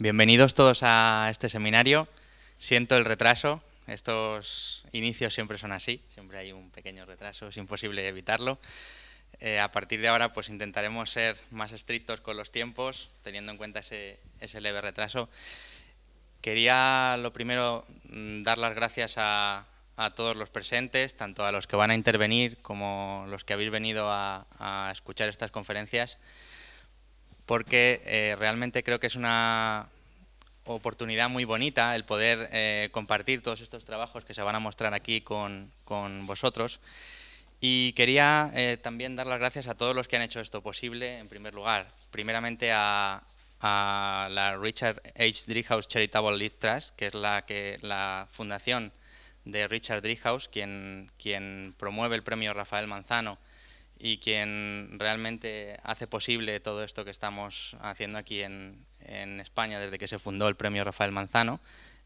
Bienvenidos todos a este seminario. Siento el retraso. Estos inicios siempre son así. Siempre hay un pequeño retraso. Es imposible evitarlo. Eh, a partir de ahora, pues intentaremos ser más estrictos con los tiempos, teniendo en cuenta ese, leve retraso. Quería, lo primero, mm, dar las gracias a, todos los presentes, tanto a los que van a intervenir como los que habéis venido a escuchar estas conferencias porque eh, realmente creo que es una oportunidad muy bonita el poder eh, compartir todos estos trabajos que se van a mostrar aquí con, con vosotros. Y quería eh, también dar las gracias a todos los que han hecho esto posible, en primer lugar. Primeramente a, la Richard H. Driehaus Charitable Lead Trust, que es la, que, la fundación de Richard Driehaus, quien, quien promueve el premio Rafael Manzano y quien realmente hace posible todo esto que estamos haciendo aquí en, España desde que se fundó el premio Rafael Manzano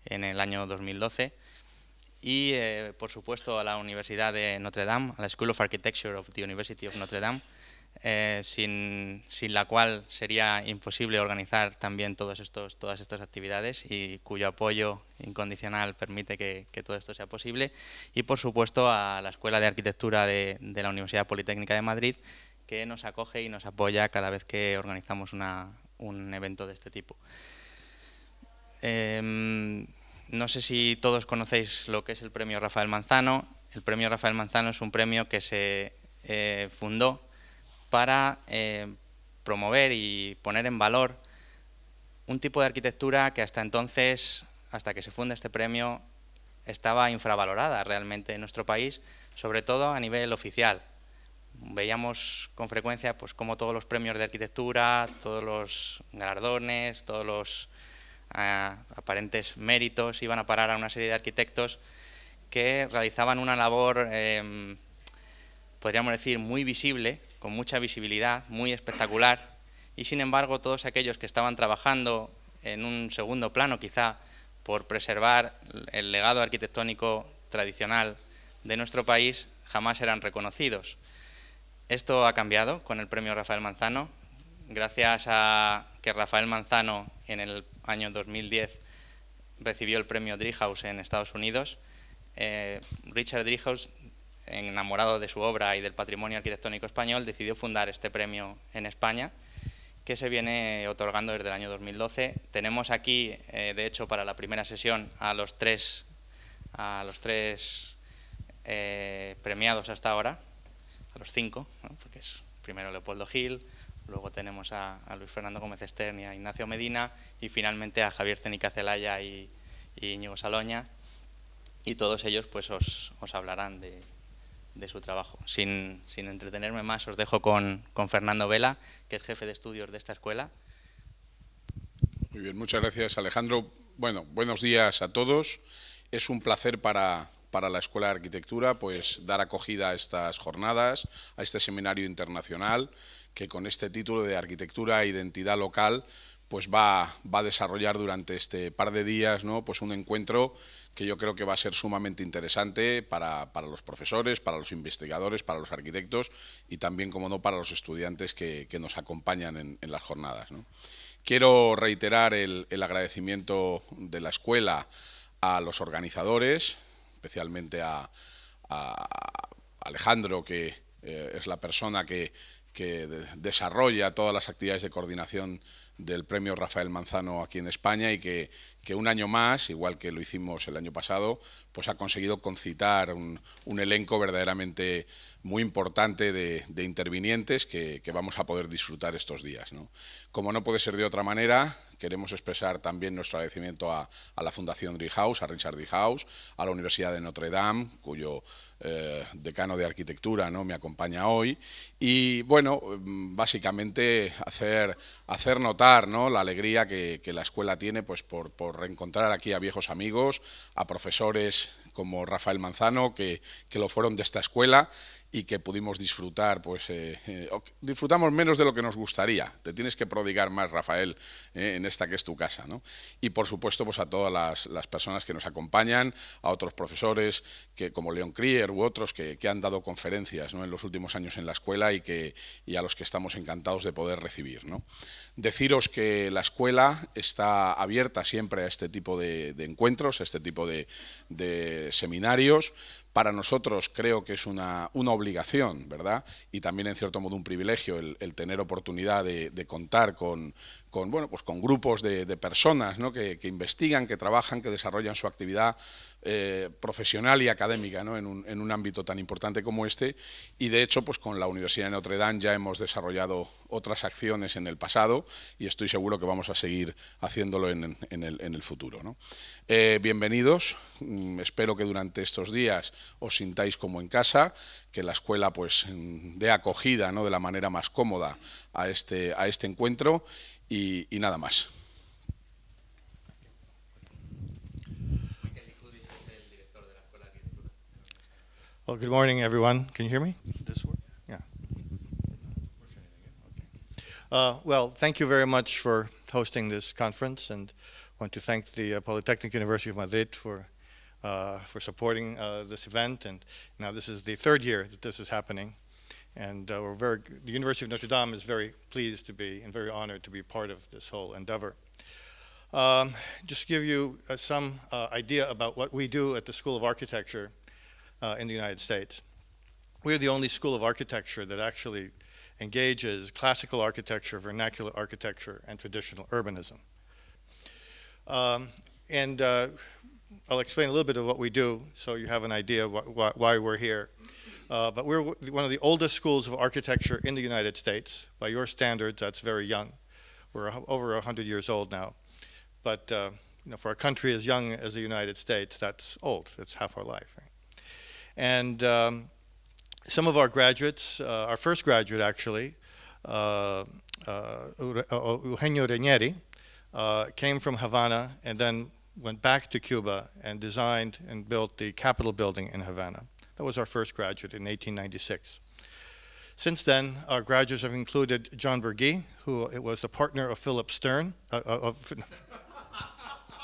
en el año 2012. Y, eh, por supuesto, a la Universidad de Notre Dame, a la School of Architecture of the University of Notre Dame, eh, sin, la cual sería imposible organizar también todos estos, todas estas actividades y cuyo apoyo incondicional permite que, todo esto sea posible. Y por supuesto a la Escuela de Arquitectura de, la Universidad Politécnica de Madrid, que nos acoge y nos apoya cada vez que organizamos un evento de este tipo. Em, no sé si todos conocéis lo que es el premio Rafael Manzano. El premio Rafael Manzano es un premio que se eh, fundó para eh, promover y poner en valor un tipo de arquitectura que hasta entonces, hasta que se funda este premio, estaba infravalorada realmente en nuestro país, sobre todo a nivel oficial. Veíamos con frecuencia pues, cómo todos los premios de arquitectura, todos los galardones, todos los ah, aparentes méritos iban a parar a una serie de arquitectos que realizaban una labor, em, podríamos decir, muy visible con mucha visibilidad, muy espectacular, y sin embargo todos aquellos que estaban trabajando en un segundo plano quizá por preservar el legado arquitectónico tradicional de nuestro país jamás eran reconocidos. Esto ha cambiado con el premio Rafael Manzano, gracias a que Rafael Manzano en el año 2010 recibió el premio Driehaus en Estados Unidos. Eh, Richard Driehaus enamorado de su obra y del patrimonio arquitectónico español, decidió fundar este premio en España, que se viene otorgando desde el año 2012. Tenemos aquí, eh, de hecho, para la primera sesión a los tres, a los tres eh, premiados hasta ahora, a los cinco, porque es primero Leopoldo Gil, luego tenemos a, Luis Fernando Gómez Estern a Ignacio Medina, y finalmente a Javier Cenica Celaya y, Íñigo Saloña, y todos ellos pues os hablarán de, de su trabajo. Sin, sin entretenerme más, os dejo con, Fernando Vela, que es jefe de estudios de esta escuela. Muy bien, muchas gracias Alejandro. Bueno, buenos días a todos. Es un placer para, para la Escuela de Arquitectura pues dar acogida a estas jornadas, a este seminario internacional que con este título de Arquitectura e Identidad Local pues va, va a desarrollar durante este par de días ¿no? pues un encuentro que yo creo que va a ser sumamente interesante para, los profesores, para los investigadores, para los arquitectos y también, como no, para los estudiantes que, nos acompañan en, las jornadas. Quiero reiterar el, agradecimiento de la escuela a los organizadores, especialmente a, Alejandro, que eh, es la persona que, desarrolla todas las actividades de coordinación del premio Rafael Manzano aquí en España y que, un año más, igual que lo hicimos el año pasado, pues ha conseguido concitar un, elenco verdaderamente muy importante de, intervinientes que, vamos a poder disfrutar estos días. Como no puede ser de otra manera, queremos expresar también nuestro agradecimiento a, la Fundación Driehaus, a Richard Driehaus, a la Universidad de Notre Dame, cuyo eh, decano de arquitectura ¿no? me acompaña hoy, y bueno, mm, básicamente hacer, hacer notar la alegría que, la escuela tiene pues, por, reencontrar aquí a viejos amigos, a profesores como Rafael Manzano, que, que lo fueron de esta escuela, y que pudimos disfrutar, pues eh, eh, disfrutamos menos de lo que nos gustaría. Te tienes que prodigar más, Rafael, eh, en esta que es tu casa. Y por supuesto, pues a todas las, personas que nos acompañan, a otros profesores que, como Leon Krier u otros que, han dado conferencias ¿no? en los últimos años en la escuela y, que, a los que estamos encantados de poder recibir. Deciros que la escuela está abierta siempre a este tipo de, encuentros, a este tipo de seminarios para nosotros creo que es una, una obligación, ¿verdad? Y también en cierto modo un privilegio el, tener oportunidad de contar con, con, bueno, pues con grupos de, personas que, investigan, que trabajan, que desarrollan su actividad eh, profesional y académica en, un, ámbito tan importante como este. Y de hecho, pues con la Universidad de Notre Dame ya hemos desarrollado otras acciones en el pasado y estoy seguro que vamos a seguir haciéndolo en, el, futuro. Eh, bienvenidos, mm, espero que durante estos días os sintáis como en casa, que la escuela pues mm, dé acogida ¿no? de la manera más cómoda a este, a este encuentro y, y nada más. Well, good morning, everyone. Can you hear me? This work? Yeah. Uh, well, thank you very much for hosting this conference, and want to thank the uh, Polytechnic University of Madrid for uh, for supporting uh, this event. And now this is the third year that this is happening, and uh, we're very, the University of Notre Dame is very pleased to be and very honored to be part of this whole endeavor. Um, just to give you uh, some uh, idea about what we do at the School of Architecture uh, in the United States. We're the only school of architecture that actually engages classical architecture, vernacular architecture, and traditional urbanism. Um, and uh, I'll explain a little bit of what we do so you have an idea wh wh why we're here. Uh, but we're one of the oldest schools of architecture in the United States. By your standards, that's very young. We're over 100 years old now. But uh, you know, for a country as young as the United States, that's old. That's half our life. Right? And um, some of our graduates, uh, our first graduate actually, uh, uh, Eugenio Regnier, uh, came from Havana and then went back to Cuba and designed and built the Capitol building in Havana. That was our first graduate in 1896. Since then, our graduates have included John Berge, who was the partner of Philip Stern. Uh, uh of,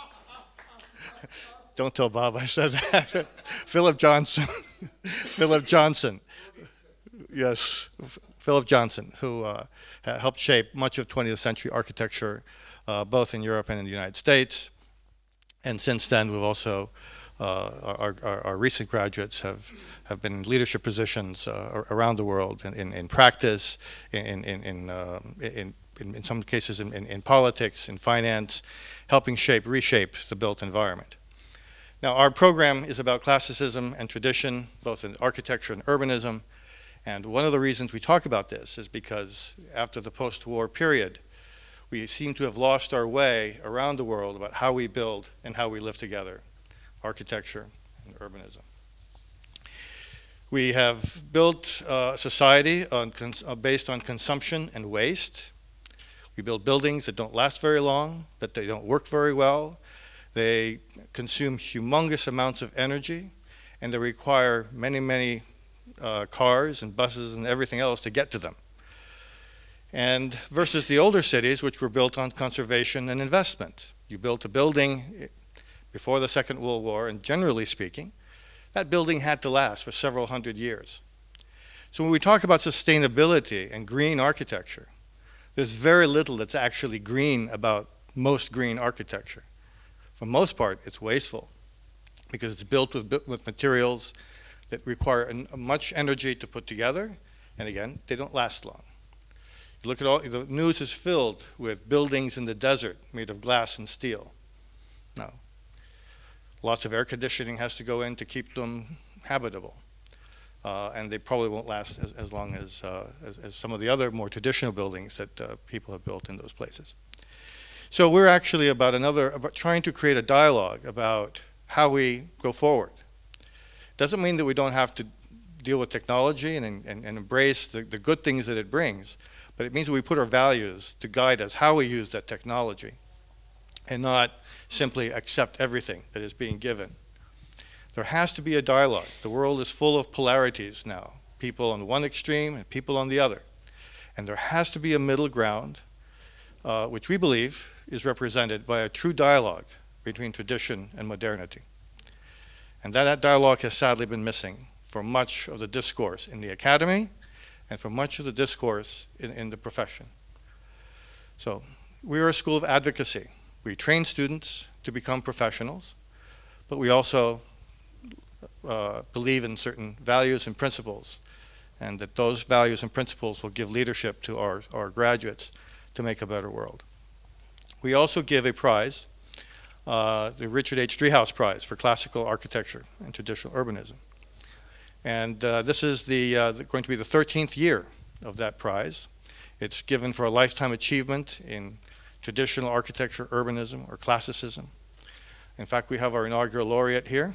don't tell Bob I said that. Philip Johnson. Philip Johnson. Yes, Philip Johnson, who uh, helped shape much of 20th century architecture, uh, both in Europe and in the United States. And since then, we've also uh, our, our, our, recent graduates have, have been in leadership positions uh, around the world in, in, in practice, in, in, in, in, um, in, some cases in, in, politics, in finance, helping shape, reshape the built environment. Now, our program is about classicism and tradition, both in architecture and urbanism. And one of the reasons we talk about this is because after the post war period, we seem to have lost our way around the world about how we build and how we live together, architecture and urbanism. We have built uh, society on uh, based on consumption and waste. We build buildings that don't last very long, that they don't work very well. They consume humongous amounts of energy, and they require many, many uh, cars and buses and everything else to get to them and versus the older cities, which were built on conservation and investment. You built a building before the Second World War, and generally speaking, that building had to last for several hundred years. So when we talk about sustainability and green architecture, there's very little that's actually green about most green architecture. For most part, it's wasteful because it's built with, with materials that require much energy to put together, and again, they don't last long look at all the news is filled with buildings in the desert made of glass and steel. No. Lots of air conditioning has to go in to keep them habitable. Uh, and they probably won't last as, as long as, uh, as, as, some of the other more traditional buildings that uh, people have built in those places. So we're actually about another, about trying to create a dialogue about how we go forward. Doesn't mean that we don't have to deal with technology and, and, and embrace the, the good things that it brings, but it means we put our values to guide us how we use that technology and not simply accept everything that is being given. There has to be a dialogue. The world is full of polarities now, people on one extreme and people on the other. And there has to be a middle ground, uh, which we believe is represented by a true dialogue between tradition and modernity. And that, that dialogue has sadly been missing for much of the discourse in the academy and for much of the discourse in, in the profession. So we are a school of advocacy. We train students to become professionals, but we also uh, believe in certain values and principles, and that those values and principles will give leadership to our, our graduates to make a better world. We also give a prize, uh, the Richard H. Driehaus Prize for Classical Architecture and Traditional Urbanism. And uh, this is the, uh, going to be the 13th year of that prize. It's given for a lifetime achievement in traditional architecture, urbanism, or classicism. In fact, we have our inaugural laureate here,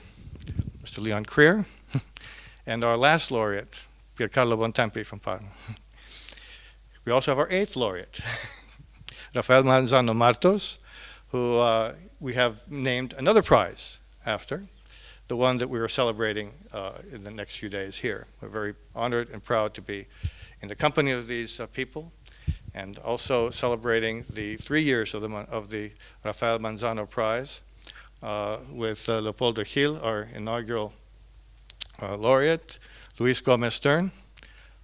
Mr. Leon Creer, and our last laureate, Piercarlo Bontempi from Parma. We also have our eighth laureate, Rafael Manzano Martos, who uh, we have named another prize after the one that we are celebrating uh, in the next few days here. We're very honored and proud to be in the company of these uh, people and also celebrating the three years of the, of the Rafael Manzano Prize uh, with uh, Leopoldo Gil, our inaugural uh, laureate, Luis Gomez Stern,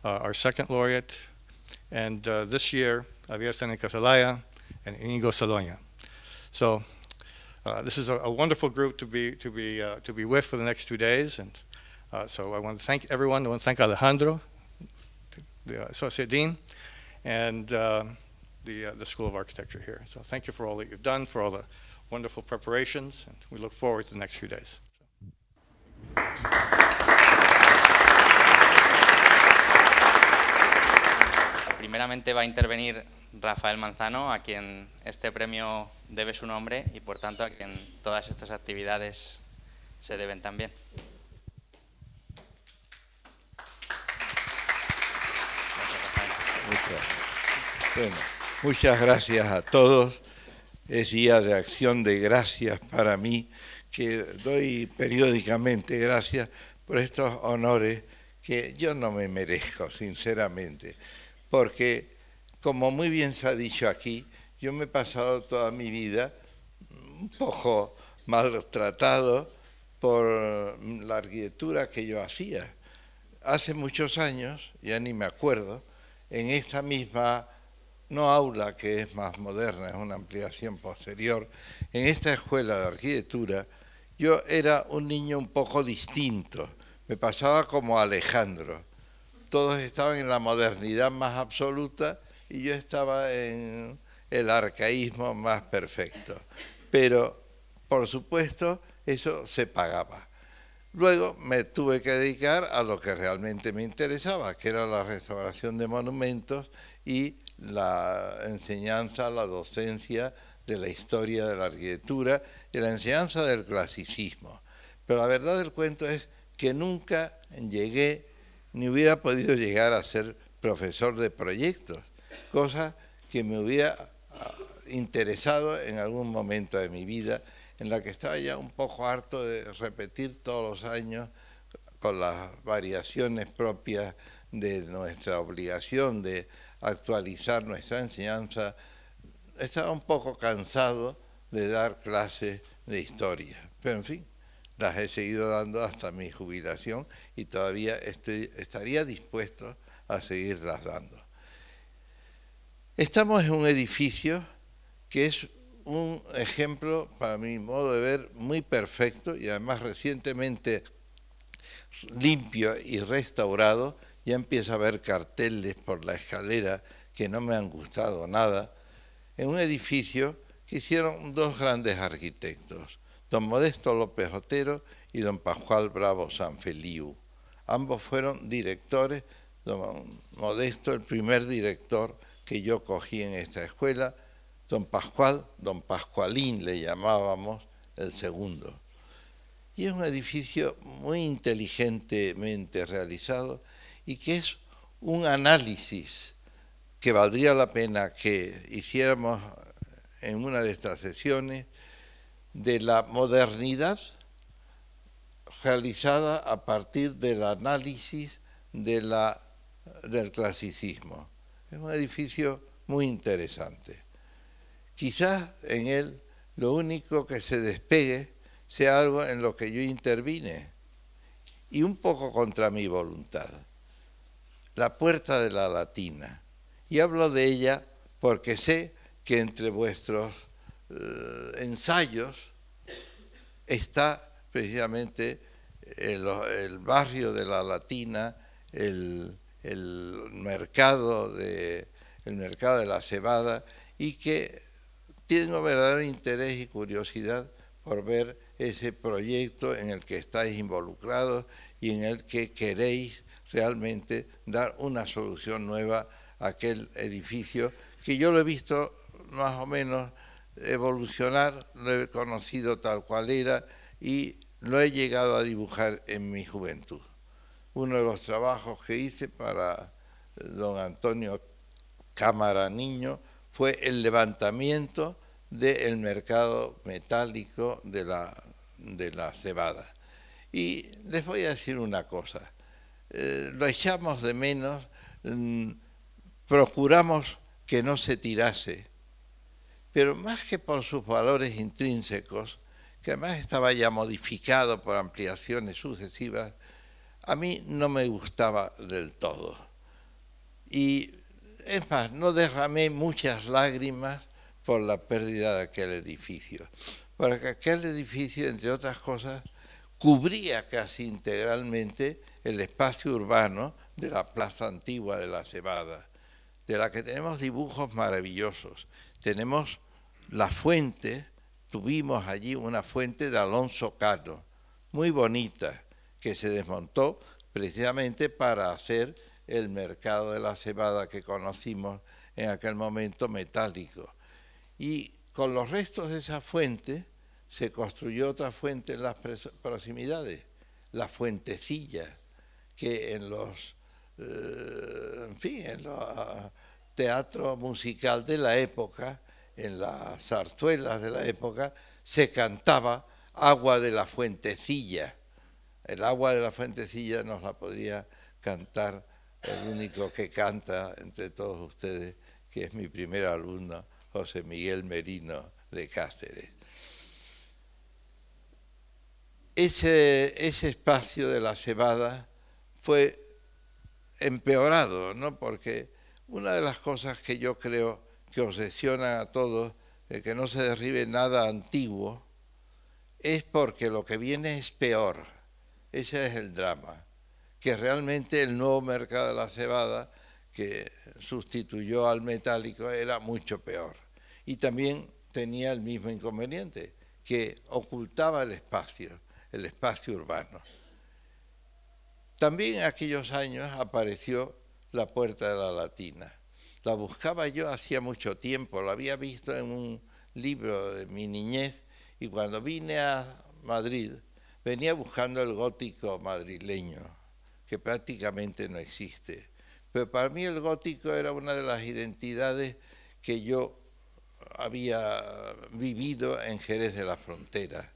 uh, our second laureate, and uh, this year, Javier Seneca Zelaya and Inigo Saloña. So uh, this is a, a, wonderful group to be, to, be, uh, to be with for the next two days. And uh, so I want to thank everyone. I want to thank Alejandro, the uh, Associate Dean, and uh, the, the School of Architecture here. So thank you for all that you've done, for all the wonderful preparations, and we look forward to the next few days. Primeramente va a intervenir Rafael Manzano, a quien este premio debe su nombre y por tanto a quien todas estas actividades se deben también. Muchas, muchas gracias a todos. Es día de acción de gracias para mí, que doy periódicamente gracias por estos honores que yo no me merezco, sinceramente, porque como muy bien se ha dicho aquí, yo me he pasado toda mi vida un poco maltratado por la arquitectura que yo hacía. Hace muchos años, ya ni me acuerdo, en esta misma, no aula que es más moderna, es una ampliación posterior, en esta escuela de arquitectura, yo era un niño un poco distinto, me pasaba como Alejandro. Todos estaban en la modernidad más absoluta y yo estaba en el arcaísmo más perfecto. Pero, por supuesto, eso se pagaba. Luego me tuve que dedicar a lo que realmente me interesaba, que era la restauración de monumentos y la enseñanza, la docencia de la historia de la arquitectura y la enseñanza del clasicismo. Pero la verdad del cuento es que nunca llegué ni hubiera podido llegar a ser profesor de proyectos, cosa que me hubiera interesado en algún momento de mi vida, en la que estaba ya un poco harto de repetir todos los años con las variaciones propias de nuestra obligación de actualizar nuestra enseñanza, estaba un poco cansado de dar clases de historia. Pero en fin, las he seguido dando hasta mi jubilación y todavía estaría dispuesto a seguirlas dando. Estamos en un edificio que es un ejemplo, para mi modo de ver, muy perfecto y además recientemente limpio y restaurado. Ya empieza a haber carteles por la escalera que no me han gustado nada. En un edificio que hicieron dos grandes arquitectos, don Modesto López Otero y don Pascual Bravo Sanfeliu. Ambos fueron directores, don Modesto el primer director que yo cogí en esta escuela, don Pascual, don Pascualín le llamábamos el segundo. Y es un edificio muy inteligentemente realizado y que es un análisis que valdría la pena que hiciéramos en una de estas sesiones de la modernidad realizada a partir del análisis del clasicismo. Es un edificio muy interesante. Quizás en él lo único que se despegue sea algo en lo que yo intervine y un poco contra mi voluntad. La puerta de la latina. Y hablo de ella porque sé que entre vuestros eh, ensayos está precisamente el, el, barrio de la latina, el, el mercado de, el mercado de la cebada y que tengo verdadero interés y curiosidad por ver ese proyecto en el que estáis involucrados y en el que queréis realmente dar una solución nueva a aquel edificio que yo lo he visto más o menos evolucionar, lo he conocido tal cual era y lo he llegado a dibujar en mi juventud uno de los trabajos que hice para don Antonio Cámara Niño fue el levantamiento del mercado metálico de la, de la cebada. Y les voy a decir una cosa, eh, lo echamos de menos, mm, procuramos que no se tirase, pero más que por sus valores intrínsecos, que además estaba ya modificado por ampliaciones sucesivas, a mí no me gustaba del todo. Y es más, no derramé muchas lágrimas por la pérdida de aquel edificio, porque aquel edificio, entre otras cosas, cubría casi integralmente el espacio urbano de la Plaza Antigua de la Cebada, de la que tenemos dibujos maravillosos. Tenemos la fuente, tuvimos allí una fuente de Alonso Cano, muy bonita, que se desmontó precisamente para hacer el mercado de la cebada que conocimos en aquel momento metálico. Y con los restos de esa fuente se construyó otra fuente en las proximidades, la fuentecilla, que en los, eh, en fin, los teatros musical de la época, en las zarzuelas de la época, se cantaba agua de la fuentecilla el agua de la fuentecilla nos la podría cantar el único que canta entre todos ustedes, que es mi primer alumno, José Miguel Merino de Cáceres. Ese, espacio de la cebada fue empeorado, ¿no? Porque una de las cosas que yo creo que obsesiona a todos de que no se derribe nada antiguo es porque lo que viene es peor. Ese es el drama, que realmente el nuevo mercado de la cebada, que sustituyó al metálico, era mucho peor. Y también tenía el mismo inconveniente, que ocultaba el espacio, el espacio urbano. También en aquellos años apareció la puerta de la latina. La buscaba yo hacía mucho tiempo, la había visto en un libro de mi niñez y cuando vine a Madrid venía buscando el gótico madrileño, que prácticamente no existe. Pero para mí el gótico era una de las identidades que yo había vivido en Jerez de la Frontera.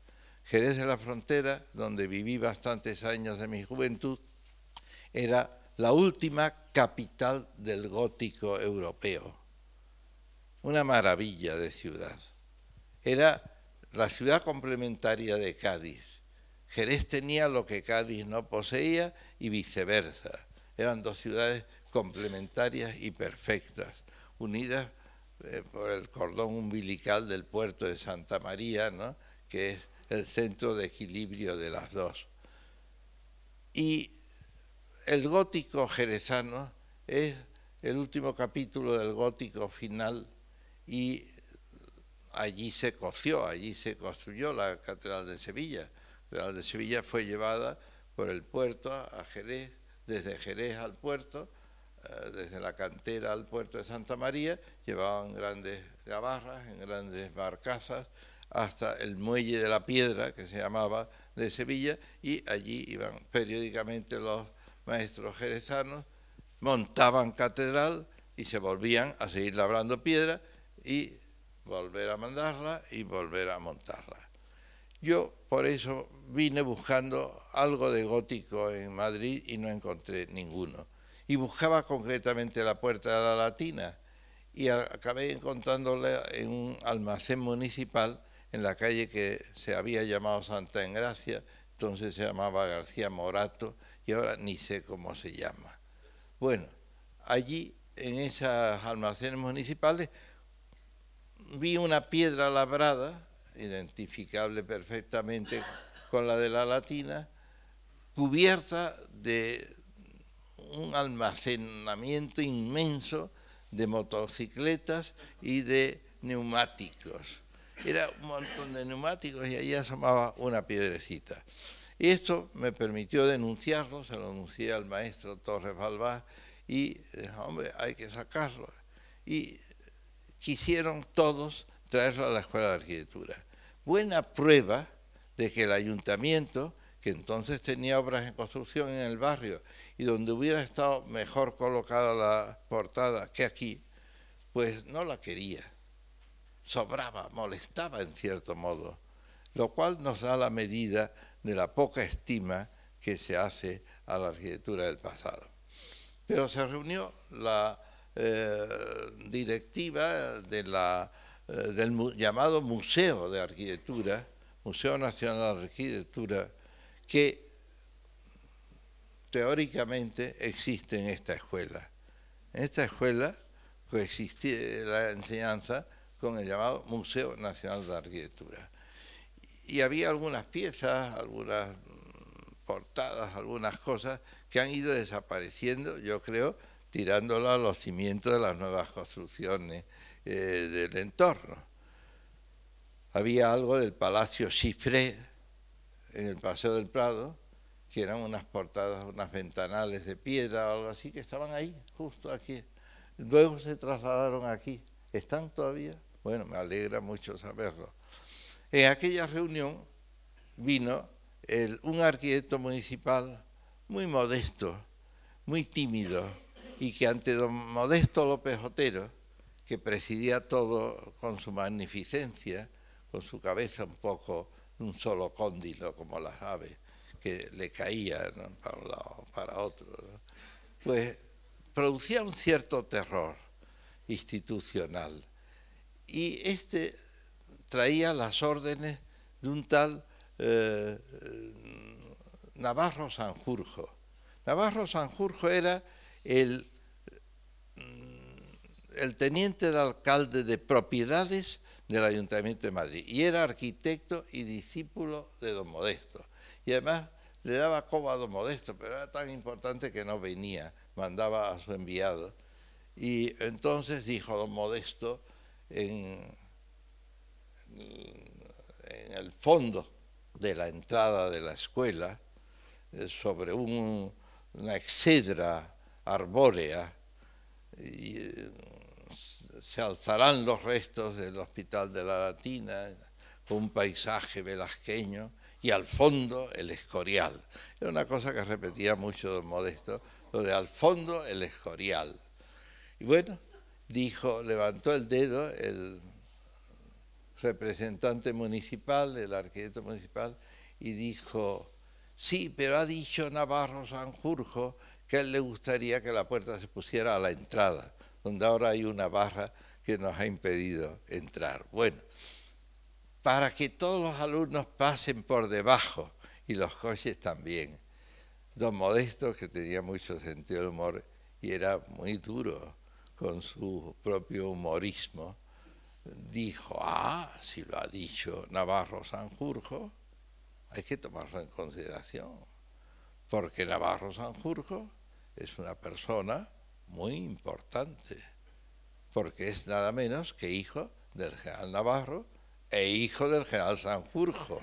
Jerez de la Frontera, donde viví bastantes años de mi juventud, era la última capital del gótico europeo. Una maravilla de ciudad. Era la ciudad complementaria de Cádiz Jerez tenía lo que Cádiz no poseía y viceversa. Eran dos ciudades complementarias y perfectas, unidas eh, por el cordón umbilical del puerto de Santa María, que es el centro de equilibrio de las dos. Y el gótico jerezano es el último capítulo del gótico final y allí se coció, allí se construyó la Catedral de Sevilla la de Sevilla fue llevada por el puerto a Jerez, desde Jerez al puerto, eh, desde la cantera al puerto de Santa María, llevaban grandes gabarras, en grandes barcazas, hasta el muelle de la piedra, que se llamaba de Sevilla, y allí iban periódicamente los maestros jerezanos, montaban catedral y se volvían a seguir labrando piedra y volver a mandarla y volver a montarla. Yo por eso vine buscando algo de gótico en Madrid y no encontré ninguno. Y buscaba concretamente la Puerta de la Latina y acabé encontrándola en un almacén municipal en la calle que se había llamado Santa Engracia, entonces se llamaba García Morato y ahora ni sé cómo se llama. Bueno, allí en esos almacenes municipales vi una piedra labrada, identificable perfectamente con la de la latina, cubierta de un almacenamiento inmenso de motocicletas y de neumáticos. Era un montón de neumáticos y ahí asomaba una piedrecita. Y esto me permitió denunciarlo, se lo anuncié al maestro Torres Balbás y dije, eh, hombre, hay que sacarlo. Y quisieron todos traerlo a la Escuela de Arquitectura. Buena prueba de que el ayuntamiento, que entonces tenía obras en construcción en el barrio y donde hubiera estado mejor colocada la portada que aquí, pues no la quería. Sobraba, molestaba en cierto modo, lo cual nos da la medida de la poca estima que se hace a la arquitectura del pasado. Pero se reunió la eh, directiva eh, del llamado Museo de Arquitectura Museo Nacional de Arquitectura, que teóricamente existe en esta escuela. En esta escuela coexistía la enseñanza con el llamado Museo Nacional de Arquitectura. Y había algunas piezas, algunas portadas, algunas cosas que han ido desapareciendo, yo creo, tirándolas a los cimientos de las nuevas construcciones eh, del entorno había algo del Palacio Chifré en el Paseo del Prado, que eran unas portadas, unas ventanales de piedra o algo así, que estaban ahí, justo aquí. Luego se trasladaron aquí. ¿Están todavía? Bueno, me alegra mucho saberlo. En aquella reunión vino el, un arquitecto municipal muy modesto, muy tímido, y que ante don Modesto López Otero, que presidía todo con su magnificencia, con su cabeza un poco un solo cóndilo como las aves, que le caía para un lado, para otro, pues producía un cierto terror institucional. Y este traía las órdenes de un tal eh, eh, Navarro Sanjurjo. Navarro Sanjurjo era el mm, teniente de alcalde de propiedades del Ayuntamiento de Madrid. Y era arquitecto y discípulo de Don Modesto. Y además le daba coba a Don Modesto, pero era tan importante que no venía, mandaba a su enviado. Y entonces dijo Don Modesto en, el fondo de la entrada de la escuela, eh, sobre una excedra arbórea, eh, se alzarán los restos del Hospital de la Latina, con un paisaje velasqueño, y al fondo el Escorial. Era una cosa que repetía mucho don Modesto, lo de al fondo el Escorial. Y bueno, dijo, levantó el dedo el representante municipal, el arquitecto municipal, y dijo, sí, pero ha dicho Navarro Sanjurjo que a él le gustaría que la puerta se pusiera a la entrada donde ahora hay una barra que nos ha impedido entrar. Bueno, para que todos los alumnos pasen por debajo y los coches también. Don Modesto, que tenía mucho sentido del humor y era muy duro con su propio humorismo, dijo, ah, si lo ha dicho Navarro Sanjurjo, hay que tomarlo en consideración, porque Navarro Sanjurjo es una persona muy importante, porque es nada menos que hijo del general Navarro e hijo del general Sanjurjo.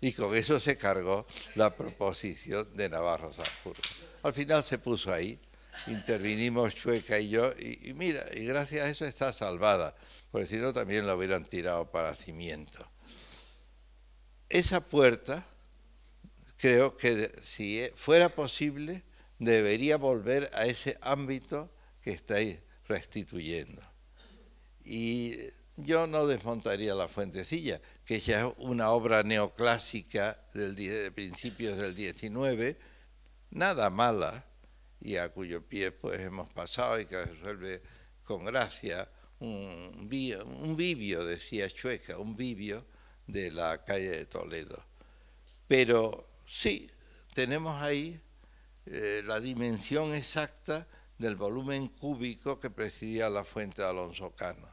Y con eso se cargó la proposición de Navarro Sanjurjo. Al final se puso ahí, intervinimos Chueca y yo, y, mira, y gracias a eso está salvada, porque si no también la hubieran tirado para cimiento. Esa puerta, creo que si fuera posible, debería volver a ese ámbito que estáis restituyendo. Y yo no desmontaría la fuentecilla, que ya es una obra neoclásica del, de principios del 19, nada mala, y a cuyo pie pues hemos pasado y que resuelve con gracia un, un vivio, decía Chueca, un vivio de la calle de Toledo. Pero sí, tenemos ahí eh, la dimensión exacta del volumen cúbico que presidía la fuente de Alonso Cano.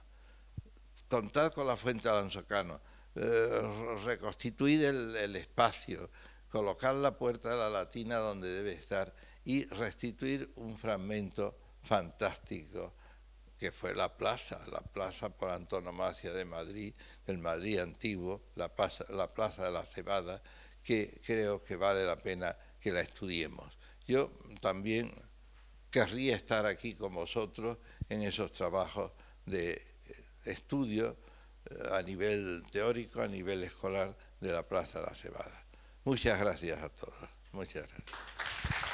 Contar con la fuente de Alonso Cano, eh, reconstituir el, espacio, colocar la puerta de la latina donde debe estar y restituir un fragmento fantástico que fue la plaza, la plaza por antonomasia de Madrid, del Madrid antiguo, la plaza de la cebada, que creo que vale la pena que la estudiemos. Yo también querría estar aquí con vosotros en esos trabajos de eh, estudio eh, a nivel teórico, a nivel escolar de la Plaza de la Cebada. Muchas gracias a todos. Muchas gracias.